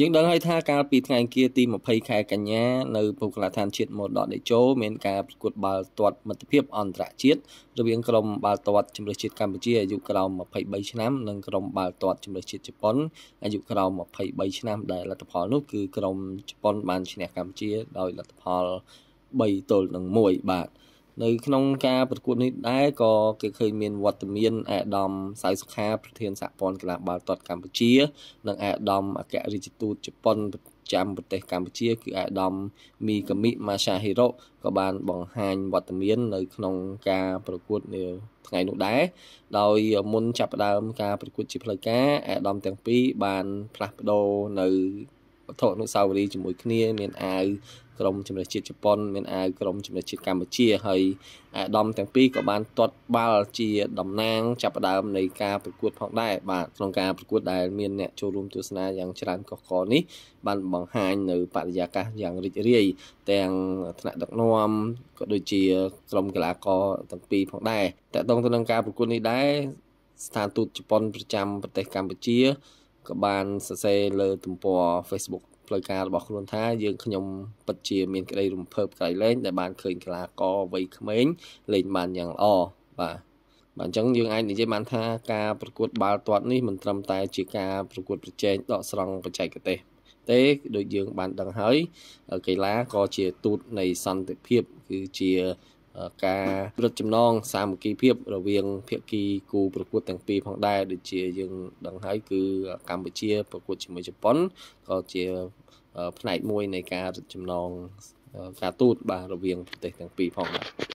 យើងដឹងហើយថាកាលពីថ្ងៃអង្គារទី20ខែកញ្ញានៅពុកកលាឋានជាតិមរតកដេជោមានការប្រកួតបាល់ទាត់មិត្តភាព អន្តរជាតិរវាងក្រុមបាល់ទាត់ជម្រើសជាតិកម្ពុជាអាយុក្រោម23ឆ្នាំនិងក្រុមបាល់ទាត់ជម្រើសជាតិជប៉ុនអាយុក្រោម23ឆ្នាំដែលលទ្ធផលនោះគឺក្រុមជប៉ុនបានឈ្នះកម្ពុជាដោយលទ្ធផល3ទល់នឹង1បាទនៅក្នុងការប្រកួតនេះដែរក៏គេឃើញមានវត្តមានអាដាមសៅសុខាប្រធានសហព័ន្ធកីឡាបាល់ទាត់កម្ពុជានិងអាដាមអគ្គរដ្ឋទូតជប៉ុនប្រចាំប្រទេសកម្ពុជាគឺអាដាមមីកាមីម៉ាសាហេរ៉ូក៏បានបង្ហាញវត្តមាននៅក្នុងការប្រកួតនៅថ្ងៃនោះដែរដោយមុនចាប់ផ្ដើម ការប្រកួតជាផ្លូវការអាដាមទាំងពីរបានផ្លាស់ប្ដូរនៅវត្ថុអនុស្សាវរីយ៍ជាមួយគ្នា មានអាវក្រុមជំនះជាតិជប៉ុនមានអាវក្រុមជំនះជាតិកម្ពុជាហើយអាដាមទាំងពីរក៏បានទាត់បាល់ជាតំណាងចាប់ផ្ដើមនៃការប្រកួតផងដែរបាទក្នុងការប្រកួតដែលមានអ្នកចូលរួម ទស្សនាយ៉ាងច្រើនកកកនេះបានបង្ហាញនៅបរិយាកាសយ៉ាងរីករាយទាំងថ្នាក់ដឹកនាំក៏ដូចជា ក្រុមកីឡាករទាំងពីរផងដែរតកតងទៅនឹងការប្រកួតនេះដែរស្ថានទូតជប៉ុនប្រចាំប្រទេសកម្ពុជាក៏បានសរសេរលើ ទំព័រ Facebook ផ្លូវការរបស់ខ្លួនថាយើងខ្ញុំពិតជា មានក្តីរំភើបក្រៃលែងដែលបានឃើញកីឡាករវ័យក្មេងលេងបានយ៉ាងល្អបាទបាទអញ្ចឹងយើងអាចនិយាយបាន ថាការប្រកួតបាល់ទាត់នេះមិនត្រឹមតែជាការប្រកួតប្រជែងដកស្រង់បច្ចេកទេសទេដូចយើងបានដឹងហើយកីឡាក៏ជាទូតនៃសន្តិភាពគឺជាការរឹតចំណងសាមគ្គីភាពរវាងភាគីគូប្រកួតទាំងពីរផងដែរដូចជាយើងដឹងហើយគឺ កម្ពុជា ប្រកួតជាមួយជប៉ុនក៏ជាផ្នែកមួយ នៃការរឹតចំណងការទូតបាទរវាងប្រទេសទាំងពីរផងដែរ